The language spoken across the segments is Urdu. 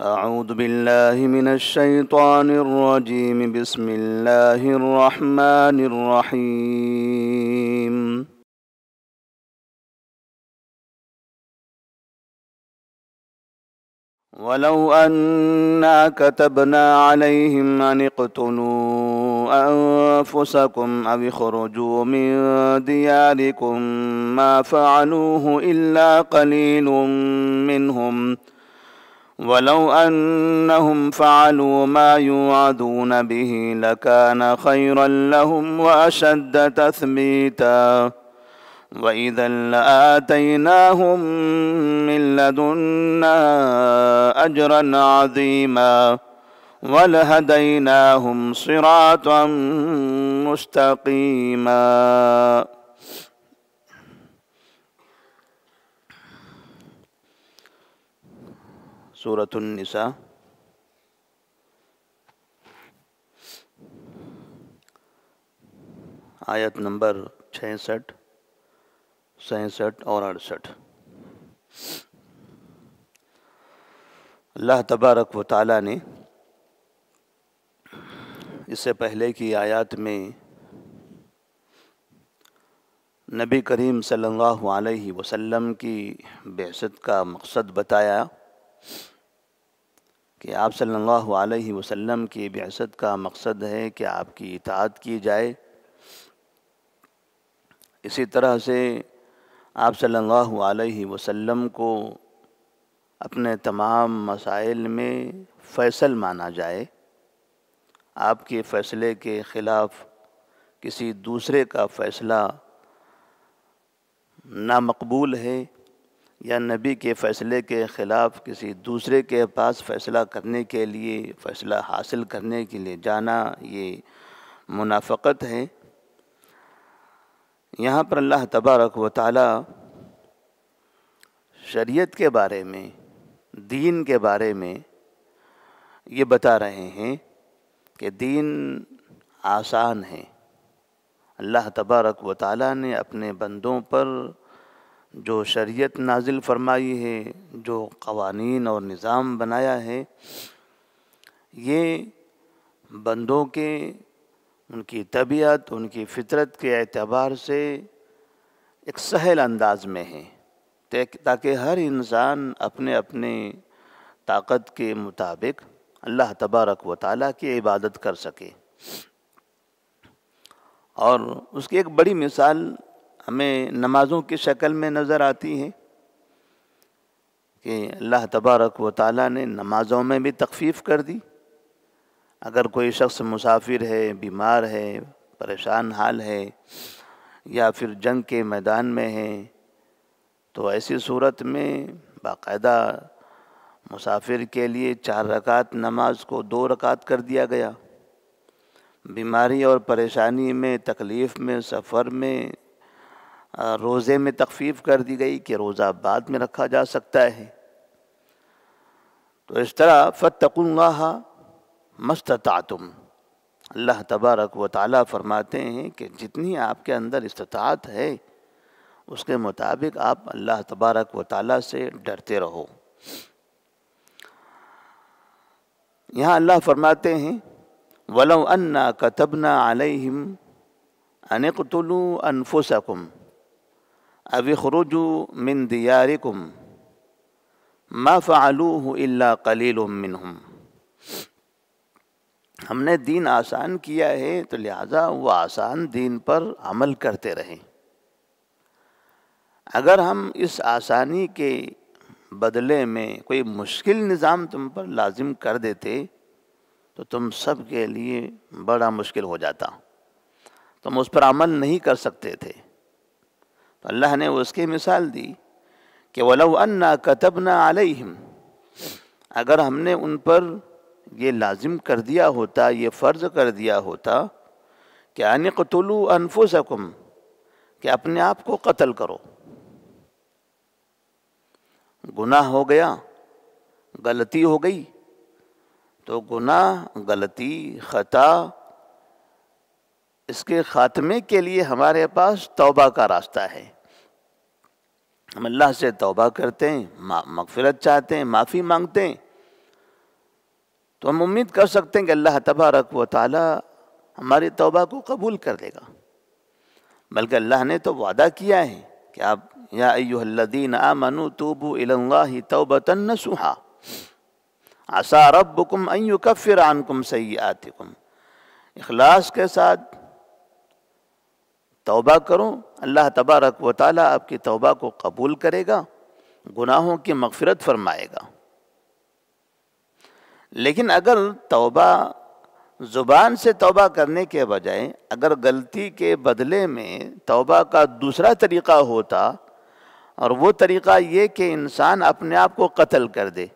أعوذ بالله من الشيطان الرجيم بسم الله الرحمن الرحيم ولو أنا كتبنا عليهم أن اقتلوا أنفسكم أو اخرجوا من دياركم ما فعلوه إلا قليل منهم ۖ ولو انهم فعلوا ما يوعدون به لكان خيرا لهم واشد تثبيتا واذا لاتيناهم من لدنا اجرا عظيما ولهديناهم صراطا مستقيما صورت النساء آیت نمبر چھسٹھ سینسٹھ اور اڑسٹھ اللہ تبارک و تعالیٰ نے اس سے پہلے کی آیات میں نبی کریم صلی اللہ علیہ وسلم کی بحثت کا مقصد بتایا کہ آپ صلی اللہ علیہ وسلم کی بعثت کا مقصد ہے کہ آپ کی اطاعت کی جائے اسی طرح سے آپ صلی اللہ علیہ وسلم کو اپنے تمام مسائل میں فیصل مانا جائے آپ کے فیصلے کے خلاف کسی دوسرے کا فیصلہ نامقبول ہے یا نبی کے فیصلے کے خلاف کسی دوسرے کے پاس فیصلہ کرنے کے لیے فیصلہ حاصل کرنے کے لیے جانا یہ منافقت ہے یہاں پر اللہ تبارک و تعالی شریعت کے بارے میں دین کے بارے میں یہ بتا رہے ہیں کہ دین آسان ہے اللہ تبارک و تعالی نے اپنے بندوں پر جو شریعت نازل فرمائی ہے جو قوانین اور نظام بنایا ہے یہ بندوں کے ان کی طبیعت ان کی فطرت کے اعتبار سے ایک سہل انداز میں ہے تاکہ ہر انسان اپنے اپنے طاقت کے مطابق اللہ تبارک و تعالیٰ کی عبادت کر سکے اور اس کی ایک بڑی مثال ہمیں نمازوں کی شکل میں نظر آتی ہیں کہ اللہ تبارک و تعالیٰ نے نمازوں میں بھی تخفیف کر دی اگر کوئی شخص مسافر ہے بیمار ہے پریشان حال ہے یا پھر جنگ کے میدان میں ہے تو ایسی صورت میں باقاعدہ مسافر کے لیے چار رکعت نماز کو دو رکعت کر دیا گیا بیماری اور پریشانی میں تکلیف میں سفر میں روزے میں تخفیف کر دی گئی کہ روزہ بعد میں رکھا جا سکتا ہے تو اس طرح اللہ مستطعتم اللہ تبارک و تعالیٰ فرماتے ہیں کہ جتنی آپ کے اندر استطاعت ہے اس کے مطابق آپ اللہ تبارک و تعالیٰ سے ڈرتے رہو یہاں اللہ فرماتے ہیں ولو أَنَّا كَتَبْنَا عَلَيْهِمْ أَنِقْتُلُوا أَنفُسَكُمْ اب خروجو من دیارکم ما فعلوه الا قلیل منهم ہم نے دین آسان کیا ہے تو لہٰذا وہ آسان دین پر عمل کرتے رہیں اگر ہم اس آسانی کے بدلے میں کوئی مشکل نظام تم پر لازم کر دیتے تو تم سب کے لیے بڑا مشکل ہو جاتا تم اس پر عمل نہیں کر سکتے تھے تو اللہ نے اس کی مثال دی کہ ولو انا کتبنا علیہم اگر ہم نے ان پر یہ لازم کر دیا ہوتا یہ فرض کر دیا ہوتا کہ ان قتلو انفسکم کہ اپنے آپ کو قتل کرو گناہ ہو گیا غلطی ہو گئی تو گناہ غلطی خطا اس کے خاتمے کے لیے ہمارے پاس توبہ کا راستہ ہے ہم اللہ سے توبہ کرتے ہیں مغفرت چاہتے ہیں معافی مانگتے ہیں تو ہم امید کر سکتے ہیں کہ اللہ تبارک و تعالی ہماری توبہ کو قبول کر دے گا بلکہ اللہ نے تو وعدہ کیا ہے کہ آپ یا ایوہ الذین آمنوا توبوا الاللہ توبتا نسوحا عسا ربکم ان یکفر عنکم سیئاتکم اخلاص کے ساتھ توبہ کروں اللہ تبارک و تعالیٰ آپ کی توبہ کو قبول کرے گا گناہوں کی مغفرت فرمائے گا لیکن اگر توبہ زبان سے توبہ کرنے کے بجائے اگر غلطی کے بدلے میں توبہ کا دوسرا طریقہ ہوتا اور وہ طریقہ یہ کہ انسان اپنے آپ کو قتل کر دے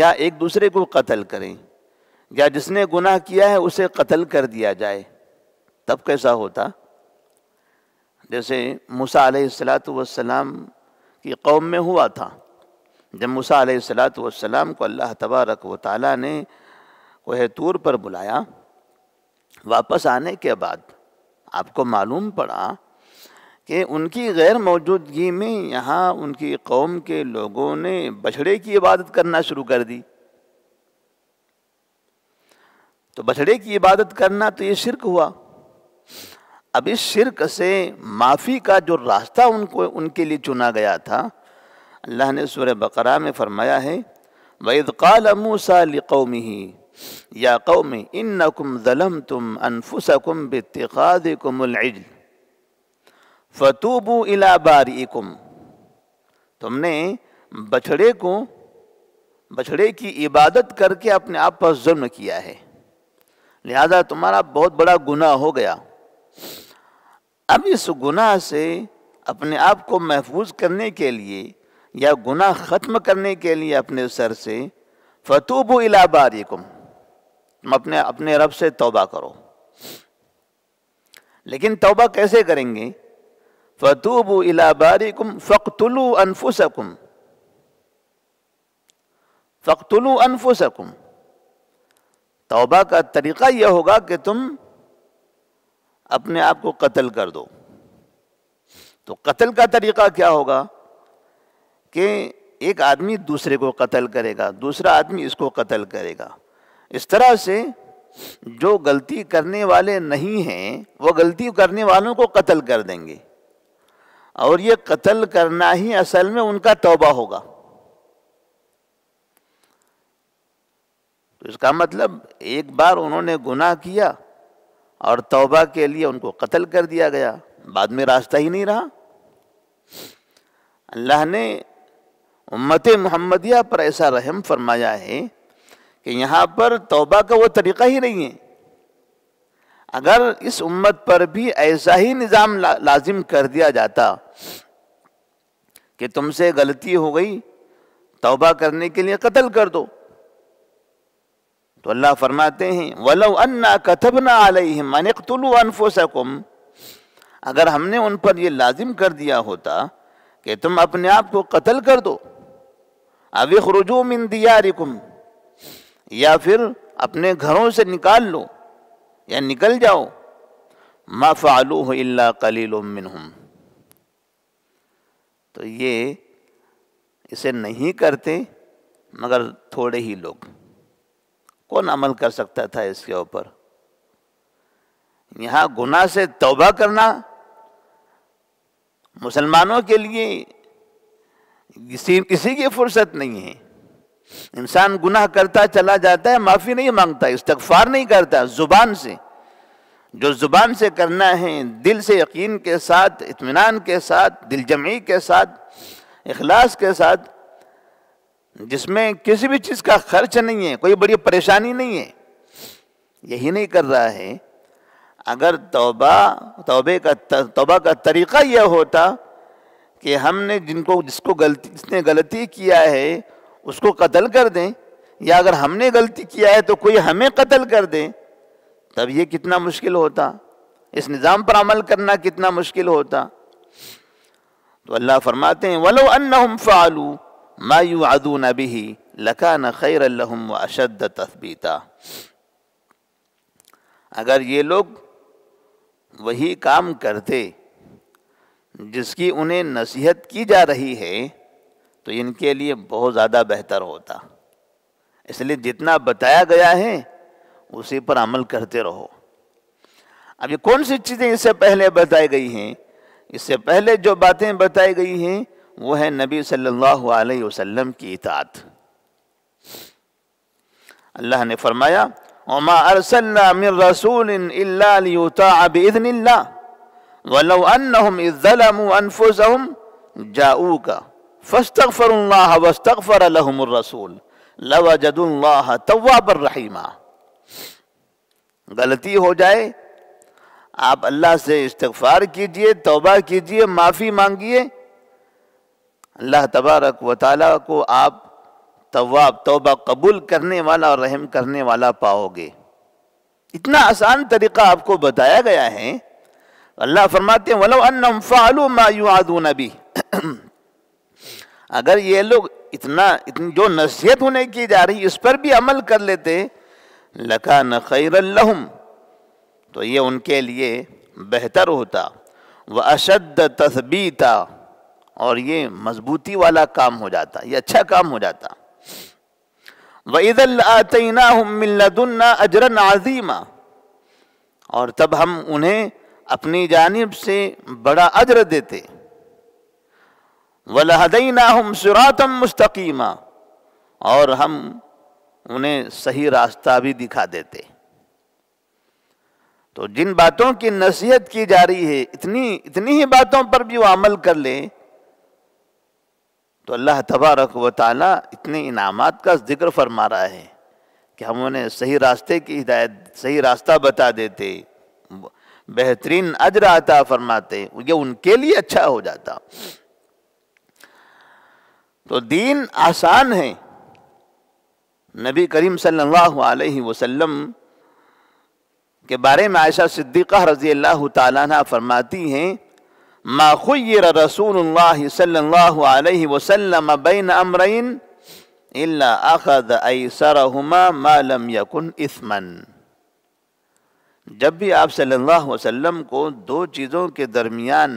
یا ایک دوسرے کو قتل کریں یا جس نے گناہ کیا ہے اسے قتل کر دیا جائے تب کیسا ہوتا جیسے موسیٰ السلاۃ والسلام کی قوم میں ہوا تھا جب موسیٰ علیہ السلاۃ والسلام کو اللہ تبارک و تعالیٰ نے کوہ تور طور پر بلایا واپس آنے کے بعد آپ کو معلوم پڑا کہ ان کی غیر موجودگی میں یہاں ان کی قوم کے لوگوں نے بچھڑے کی عبادت کرنا شروع کر دی تو بچھڑے کی عبادت کرنا تو یہ شرک ہوا اب اس شرک سے معافی کا جو راستہ ان کو ان کے لیے چنا گیا تھا اللہ نے سورہ بقرہ میں فرمایا ہے وید قَالَ مُوسَى لِقَوْمِهِ یا قومی ان نقم ظلم تم الْعِجْلِ بتقاد فتوبو الا بار تم نے بچھڑے کو بچھڑے کی عبادت کر کے اپنے آپ پر ظلم کیا ہے لہذا تمہارا بہت بڑا گناہ ہو گیا اب اس گناہ سے اپنے آپ کو محفوظ کرنے کے لیے یا گناہ ختم کرنے کے لیے اپنے سر سے فتوب رب سے توبہ کرو لیکن توبہ کیسے کریں گے فتوب و کم فقتلو انفسکم فقتلو انفسکم توبہ کا طریقہ یہ ہوگا کہ تم اپنے آپ کو قتل کر دو تو قتل کا طریقہ کیا ہوگا کہ ایک آدمی دوسرے کو قتل کرے گا دوسرا آدمی اس کو قتل کرے گا اس طرح سے جو غلطی کرنے والے نہیں ہیں وہ غلطی کرنے والوں کو قتل کر دیں گے اور یہ قتل کرنا ہی اصل میں ان کا توبہ ہوگا اس کا مطلب ایک بار انہوں نے گناہ کیا اور توبہ کے لیے ان کو قتل کر دیا گیا بعد میں راستہ ہی نہیں رہا اللہ نے امت محمدیہ پر ایسا رحم فرمایا ہے کہ یہاں پر توبہ کا وہ طریقہ ہی نہیں ہے اگر اس امت پر بھی ایسا ہی نظام لازم کر دیا جاتا کہ تم سے غلطی ہو گئی توبہ کرنے کے لیے قتل کر دو تو اللہ فرماتے ہیں ولو انا کتب نہ آلئی ہے اگر ہم نے ان پر یہ لازم کر دیا ہوتا کہ تم اپنے آپ کو قتل کر دو اب خرجو من یا پھر اپنے گھروں سے نکال لو یا نکل جاؤ مف الا قلیل منہم تو یہ اسے نہیں کرتے مگر تھوڑے ہی لوگ کون عمل کر سکتا تھا اس کے اوپر یہاں گناہ سے توبہ کرنا مسلمانوں کے لیے کسی کی فرصت نہیں ہے انسان گناہ کرتا چلا جاتا ہے معافی نہیں مانگتا استغفار نہیں کرتا زبان سے جو زبان سے کرنا ہے دل سے یقین کے ساتھ اطمینان کے ساتھ دل جمعی کے ساتھ اخلاص کے ساتھ جس میں کسی بھی چیز کا خرچ نہیں ہے کوئی بڑی پریشانی نہیں ہے یہی نہیں کر رہا ہے اگر توبہ توبے کا توبہ کا طریقہ یہ ہوتا کہ ہم نے جن کو جس کو غلطی جس نے غلطی کیا ہے اس کو قتل کر دیں یا اگر ہم نے غلطی کیا ہے تو کوئی ہمیں قتل کر دیں تب یہ کتنا مشکل ہوتا اس نظام پر عمل کرنا کتنا مشکل ہوتا تو اللہ فرماتے ہیں ولو الم فالو ما یوعدون به ہی لکا لهم خیر الحمد اگر یہ لوگ وہی کام کرتے جس کی انہیں نصیحت کی جا رہی ہے تو ان کے لیے بہت زیادہ بہتر ہوتا اس لیے جتنا بتایا گیا ہے اسی پر عمل کرتے رہو اب یہ کون سی چیزیں اس سے پہلے بتائی گئی ہیں اس سے پہلے جو باتیں بتائی گئی ہیں وہ ہے نبی صلی اللہ علیہ وسلم کی اطاعت اللہ نے فرمایا وما ارسلنا من رسول الا ليطاع باذن الله ولو انهم اذ ظلموا انفسهم جاءوك فاستغفروا الله واستغفر لهم الرسول لوجدوا الله توابا رحيما غلطی ہو جائے آپ اللہ سے استغفار کیجئے توبہ کیجئے معافی مانگیے اللہ تبارک و تعالیٰ کو آپ توبہ قبول کرنے والا اور رحم کرنے والا پاؤ گے اتنا آسان طریقہ آپ کو بتایا گیا ہے اللہ فرماتے ہیں اگر یہ لوگ اتنا اتنی جو نصیحت ہونے کی جا رہی اس پر بھی عمل کر لیتے تو یہ ان کے لیے بہتر ہوتا وہ اشد تصبیتا اور یہ مضبوطی والا کام ہو جاتا یہ اچھا کام ہو جاتا وَإِذَا و عید لَدُنَّا أَجْرًا عَظِيمًا اور تب ہم انہیں اپنی جانب سے بڑا اجر دیتے مُسْتَقِيمًا اور ہم انہیں صحیح راستہ بھی دکھا دیتے تو جن باتوں کی نصیحت کی جا رہی ہے اتنی اتنی ہی باتوں پر بھی وہ عمل کر لیں تو اللہ تبارک و تعالیٰ اتنے انعامات کا ذکر فرما رہا ہے کہ ہم انہیں صحیح راستے کی ہدایت صحیح راستہ بتا دیتے بہترین اجر آتا فرماتے یہ ان کے لیے اچھا ہو جاتا تو دین آسان ہے نبی کریم صلی اللہ علیہ وسلم کے بارے میں عائشہ صدیقہ رضی اللہ تعالیٰ نے فرماتی ہیں ما خير رسول الله صلى الله عليه وسلم بين امرين الا اخذ ايسرهما ما لم يكن اثما جب भी आप सल्लल्लाहु अलैहि वसल्लम को दो चीज़ों के दरमियान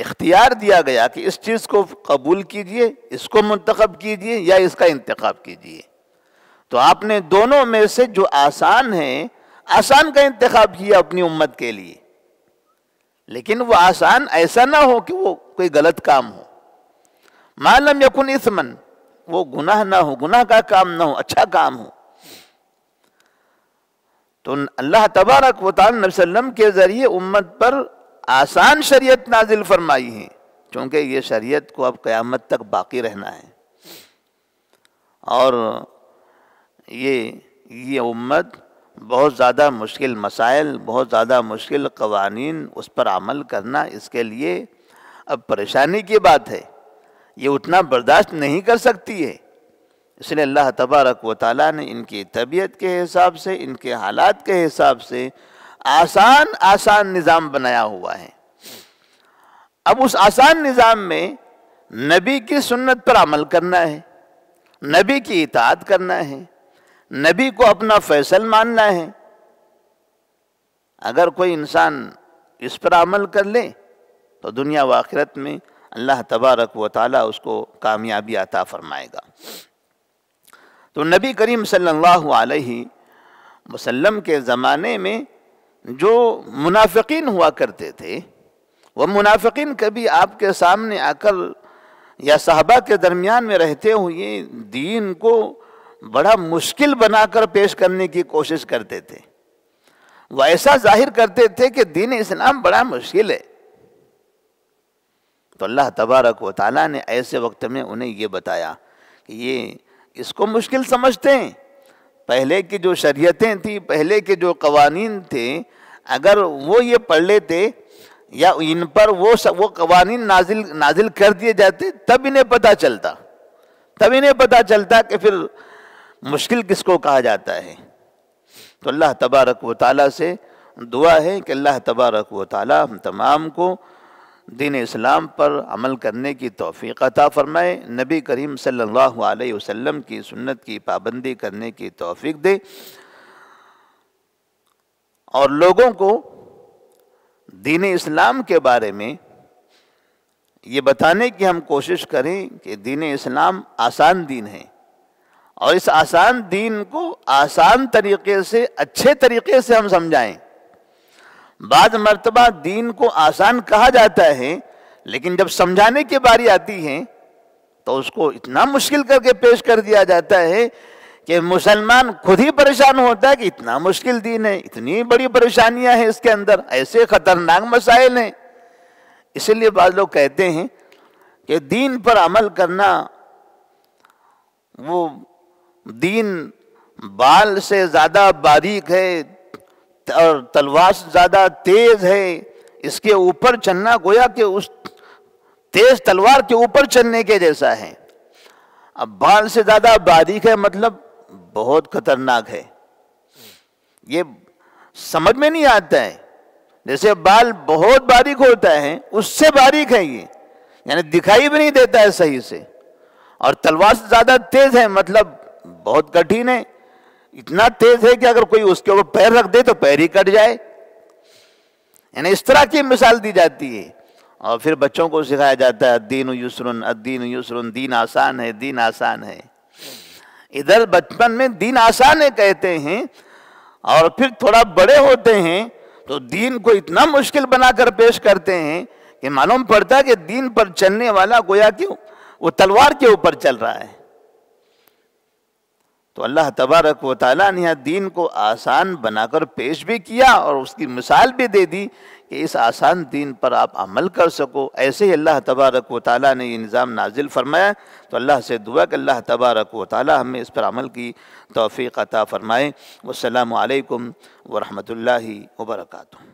इख्तियार दिया गया कि इस चीज़ को कबूल कीजिए इसको मंतखब कीजिए या इसका इंतखब कीजिए तो आपने दोनों में से जो आसान है आसान का इंतखब किया अपनी उम्मत के लिए لیکن وہ آسان ایسا نہ ہو کہ وہ کوئی غلط کام ہو معلوم یقن اسمن وہ گناہ نہ ہو گناہ کا کام نہ ہو اچھا کام ہو تو اللہ تبارک و تعالیٰ علیہ وسلم کے ذریعے امت پر آسان شریعت نازل فرمائی ہے چونکہ یہ شریعت کو اب قیامت تک باقی رہنا ہے اور یہ امت بہت زیادہ مشکل مسائل بہت زیادہ مشکل قوانین اس پر عمل کرنا اس کے لیے اب پریشانی کی بات ہے یہ اتنا برداشت نہیں کر سکتی ہے اس لیے اللہ تبارک و تعالیٰ نے ان کی طبیعت کے حساب سے ان کے حالات کے حساب سے آسان آسان نظام بنایا ہوا ہے اب اس آسان نظام میں نبی کی سنت پر عمل کرنا ہے نبی کی اطاعت کرنا ہے نبی کو اپنا فیصل ماننا ہے اگر کوئی انسان اس پر عمل کر لے تو دنیا و آخرت میں اللہ تبارک و تعالیٰ اس کو کامیابی عطا فرمائے گا تو نبی کریم صلی اللہ علیہ وسلم کے زمانے میں جو منافقین ہوا کرتے تھے وہ منافقین کبھی آپ کے سامنے آ کر یا صحابہ کے درمیان میں رہتے ہوئے دین کو بڑا مشکل بنا کر پیش کرنے کی کوشش کرتے تھے وہ ایسا ظاہر کرتے تھے کہ دین اسلام بڑا مشکل ہے تو اللہ تبارک و تعالیٰ نے ایسے وقت میں انہیں یہ بتایا کہ یہ اس کو مشکل سمجھتے ہیں پہلے کی جو شریعتیں تھیں پہلے کے جو قوانین تھے اگر وہ یہ پڑھ لیتے یا ان پر وہ وہ قوانین نازل نازل کر دیے جاتے تب انہیں پتہ چلتا تب انہیں پتہ چلتا کہ پھر مشکل کس کو کہا جاتا ہے تو اللہ تبارک و تعالیٰ سے دعا ہے کہ اللہ تبارک و تعالیٰ ہم تمام کو دین اسلام پر عمل کرنے کی توفیق عطا فرمائے نبی کریم صلی اللہ علیہ وسلم کی سنت کی پابندی کرنے کی توفیق دے اور لوگوں کو دین اسلام کے بارے میں یہ بتانے کی ہم کوشش کریں کہ دین اسلام آسان دین ہے اور اس آسان دین کو آسان طریقے سے اچھے طریقے سے ہم سمجھائیں بعض مرتبہ دین کو آسان کہا جاتا ہے لیکن جب سمجھانے کی باری آتی ہے تو اس کو اتنا مشکل کر کے پیش کر دیا جاتا ہے کہ مسلمان خود ہی پریشان ہوتا ہے کہ اتنا مشکل دین ہے اتنی بڑی پریشانیاں ہیں اس کے اندر ایسے خطرناک مسائل ہیں اسی لیے بعض لوگ کہتے ہیں کہ دین پر عمل کرنا وہ دین بال سے زیادہ باریک ہے اور تلوار زیادہ تیز ہے اس کے اوپر چلنا گویا کہ اس تیز تلوار کے اوپر چلنے کے جیسا ہے اب بال سے زیادہ باریک ہے مطلب بہت خطرناک ہے یہ سمجھ میں نہیں آتا ہے جیسے بال بہت باریک ہوتا ہے اس سے باریک ہے یہ یعنی دکھائی بھی نہیں دیتا ہے صحیح سے اور تلوار سے زیادہ تیز ہے مطلب بہت کٹھین ہے اتنا تیز ہے کہ اگر کوئی اس کے اوپر پیر رکھ دے تو پیر ہی کٹ جائے یعنی اس طرح کی مثال دی جاتی ہے اور پھر بچوں کو سکھایا جاتا ہے یسرن یسرن دین آسان ہے دین آسان ہے ادھر بچپن میں دین آسان ہے کہتے ہیں اور پھر تھوڑا بڑے ہوتے ہیں تو دین کو اتنا مشکل بنا کر پیش کرتے ہیں کہ معلوم پڑتا ہے کہ دین پر چلنے والا گویا کیوں وہ تلوار کے اوپر چل رہا ہے تو اللہ تبارک و تعالیٰ نے دین کو آسان بنا کر پیش بھی کیا اور اس کی مثال بھی دے دی کہ اس آسان دین پر آپ عمل کر سکو ایسے ہی اللہ تبارک و تعالیٰ نے یہ نظام نازل فرمایا تو اللہ سے دعا کہ اللہ تبارک و تعالیٰ ہمیں اس پر عمل کی توفیق عطا فرمائے والسلام علیکم ورحمۃ اللہ وبرکاتہ